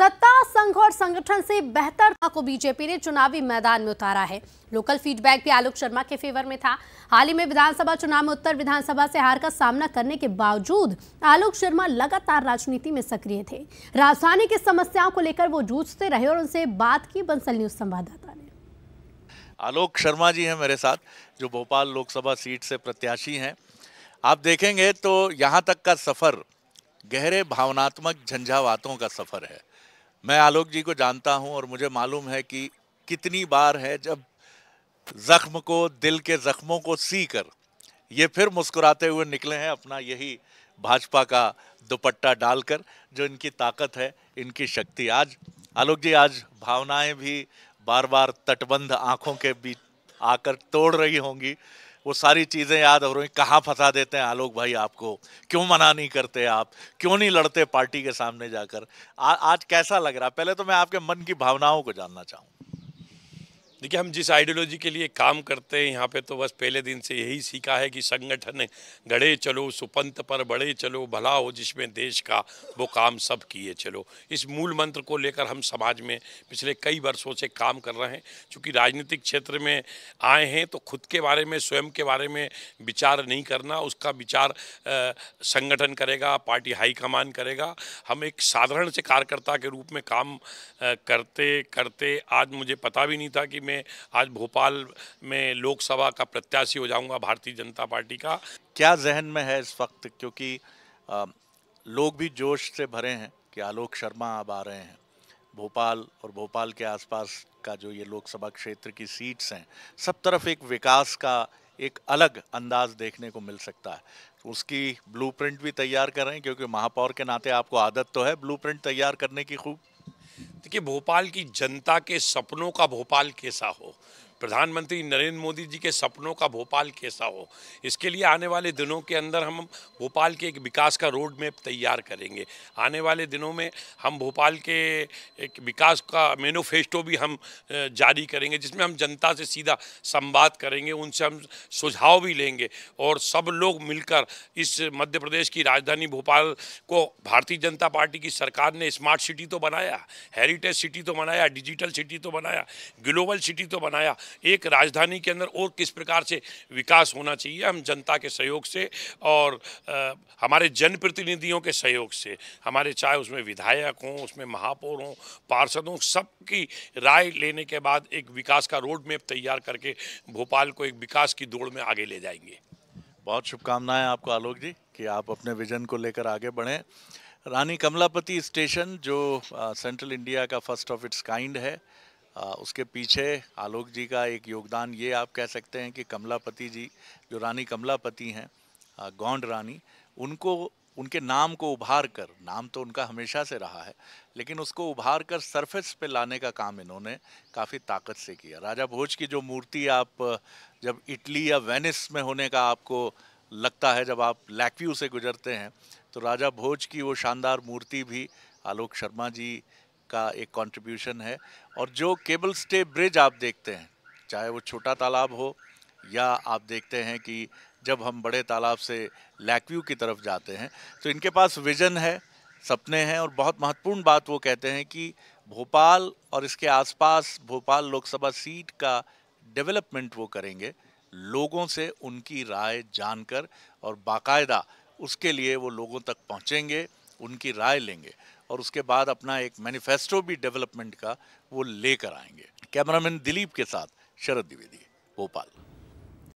सत्ता संघ और संगठन से बेहतर को बीजेपी ने चुनावी मैदान में उतारा है लोकल फीडबैक भी आलोक शर्मा के फेवर में था हाल ही में विधानसभा चुनाव में उत्तर विधानसभा से हार का सामना करने के बावजूद आलोक शर्मा लगातार राजनीति में सक्रिय थे राजधानी की समस्याओं को लेकर वो जूझते रहे और उनसे बात की बंसल न्यूज संवाददाता ने आलोक शर्मा जी है मेरे साथ जो भोपाल लोकसभा सीट से प्रत्याशी है आप देखेंगे तो यहाँ तक का सफर गहरे भावनात्मक झंझावातों का सफर है मैं आलोक जी को जानता हूं और मुझे मालूम है कि कितनी बार है जब जख्म को दिल के जख्मों को सी कर ये फिर मुस्कुराते हुए निकले हैं अपना यही भाजपा का दुपट्टा डालकर जो इनकी ताकत है इनकी शक्ति आज आलोक जी आज भावनाएं भी बार बार तटबंध आंखों के बीच आकर तोड़ रही होंगी वो सारी चीज़ें याद हो रही कहाँ फंसा देते हैं आलोक भाई आपको क्यों मना नहीं करते आप क्यों नहीं लड़ते पार्टी के सामने जाकर आ, आज कैसा लग रहा पहले तो मैं आपके मन की भावनाओं को जानना चाहूँगा देखिए हम जिस आइडियोलॉजी के लिए काम करते हैं यहाँ पे तो बस पहले दिन से यही सीखा है कि संगठन गढ़े चलो सुपंत पर बढ़े चलो भला हो जिसमें देश का वो काम सब किए चलो इस मूल मंत्र को लेकर हम समाज में पिछले कई वर्षों से काम कर रहे हैं क्योंकि राजनीतिक क्षेत्र में आए हैं तो खुद के बारे में स्वयं के बारे में विचार नहीं करना उसका विचार संगठन करेगा पार्टी हाईकमान करेगा हम एक साधारण से कार्यकर्ता के रूप में काम करते करते आज मुझे पता भी नहीं था कि में आज भोपाल में लोकसभा का प्रत्याशी हो जाऊंगा भारतीय जनता पार्टी का क्या जहन में है इस वक्त क्योंकि आ, लोग भी जोश से भरे हैं कि आलोक शर्मा अब आ रहे हैं भोपाल और भोपाल के आसपास का जो ये लोकसभा क्षेत्र की सीट्स हैं सब तरफ एक विकास का एक अलग अंदाज देखने को मिल सकता है उसकी ब्लूप्रिंट भी तैयार कर रहे हैं क्योंकि महापौर के नाते आपको आदत तो है ब्लूप्रिंट तैयार करने की खूब देखिए भोपाल की जनता के सपनों का भोपाल कैसा हो प्रधानमंत्री नरेंद्र मोदी जी के सपनों का भोपाल कैसा हो इसके लिए आने वाले दिनों के अंदर हम भोपाल के एक विकास का रोड मैप तैयार करेंगे आने वाले दिनों में हम भोपाल के एक विकास का मैनोफेस्टो भी हम जारी करेंगे जिसमें हम जनता से सीधा संवाद करेंगे उनसे हम सुझाव भी लेंगे और सब लोग मिलकर इस मध्य प्रदेश की राजधानी भोपाल को भारतीय जनता पार्टी की सरकार ने स्मार्ट सिटी तो बनाया हेरिटेज सिटी तो बनाया डिजिटल सिटी तो बनाया ग्लोबल सिटी तो बनाया एक राजधानी के अंदर और किस प्रकार से विकास होना चाहिए हम जनता के सहयोग से और आ, हमारे जनप्रतिनिधियों के सहयोग से हमारे चाहे उसमें विधायक हों उसमें महापौर हों पार्षद हों सबकी राय लेने के बाद एक विकास का रोड मैप तैयार करके भोपाल को एक विकास की दौड़ में आगे ले जाएंगे बहुत शुभकामनाएं आपको आलोक जी कि आप अपने विजन को लेकर आगे बढ़ें रानी कमलापति स्टेशन जो सेंट्रल इंडिया का फर्स्ट ऑफ इट्स काइंड है उसके पीछे आलोक जी का एक योगदान ये आप कह सकते हैं कि कमलापति जी जो रानी कमलापति हैं गौंड रानी उनको उनके नाम को उभार कर नाम तो उनका हमेशा से रहा है लेकिन उसको उभार कर सरफेस पे लाने का काम इन्होंने काफ़ी ताकत से किया राजा भोज की जो मूर्ति आप जब इटली या वेनिस में होने का आपको लगता है जब आप लैकव्यू से गुजरते हैं तो राजा भोज की वो शानदार मूर्ति भी आलोक शर्मा जी का एक कंट्रीब्यूशन है और जो केबल स्टे ब्रिज आप देखते हैं चाहे वो छोटा तालाब हो या आप देखते हैं कि जब हम बड़े तालाब से लैकव्यू की तरफ जाते हैं तो इनके पास विजन है सपने हैं और बहुत महत्वपूर्ण बात वो कहते हैं कि भोपाल और इसके आसपास भोपाल लोकसभा सीट का डेवलपमेंट वो करेंगे लोगों से उनकी राय जानकर और बाकायदा उसके लिए वो लोगों तक पहुंचेंगे उनकी राय लेंगे और उसके बाद अपना एक मैनिफेस्टो भी डेवलपमेंट का वो लेकर आएंगे कैमरामैन दिलीप के साथ शरद द्विवेदी भोपाल